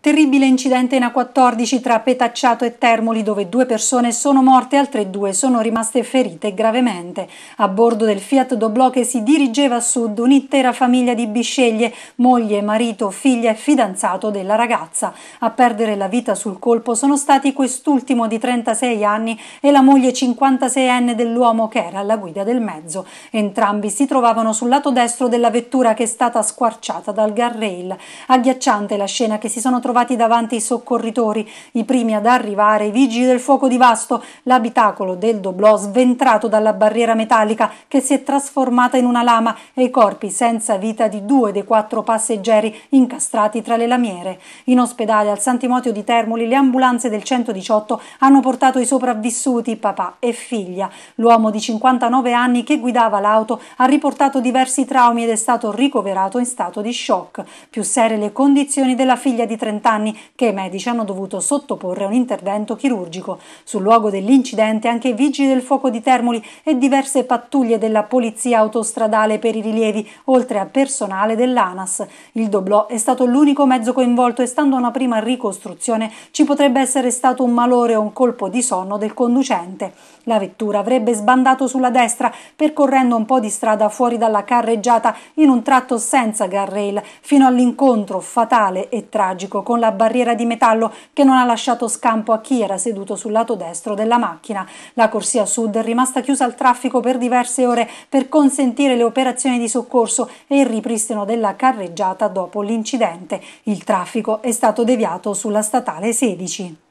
Terribile incidente in A14 tra Petacciato e Termoli dove due persone sono morte e altre due sono rimaste ferite gravemente. A bordo del Fiat Doblò che si dirigeva a sud un'intera famiglia di bisceglie, moglie, marito, figlia e fidanzato della ragazza. A perdere la vita sul colpo sono stati quest'ultimo di 36 anni e la moglie 56enne dell'uomo che era alla guida del mezzo. Entrambi si trovavano sul lato destro della vettura che è stata squarciata dal guardrail. Agghiacciante la scena che si sono trovati trovati davanti i soccorritori, i primi ad arrivare i vigili del fuoco di Vasto, l'abitacolo del doblò sventrato dalla barriera metallica che si è trasformata in una lama e i corpi senza vita di due dei quattro passeggeri incastrati tra le lamiere. In ospedale al Santimotio di Termoli le ambulanze del 118 hanno portato i sopravvissuti, papà e figlia. L'uomo di 59 anni che guidava l'auto ha riportato diversi traumi ed è stato ricoverato in stato di shock. Più serie le condizioni della figlia di 30 anni che i medici hanno dovuto sottoporre a un intervento chirurgico. Sul luogo dell'incidente anche i vigili del fuoco di Termoli e diverse pattuglie della polizia autostradale per i rilievi, oltre a personale dell'ANAS. Il doblò è stato l'unico mezzo coinvolto e stando a una prima ricostruzione ci potrebbe essere stato un malore o un colpo di sonno del conducente. La vettura avrebbe sbandato sulla destra, percorrendo un po' di strada fuori dalla carreggiata in un tratto senza guardrail, fino all'incontro fatale e tragico con la barriera di metallo che non ha lasciato scampo a chi era seduto sul lato destro della macchina. La corsia sud è rimasta chiusa al traffico per diverse ore per consentire le operazioni di soccorso e il ripristino della carreggiata dopo l'incidente. Il traffico è stato deviato sulla statale 16.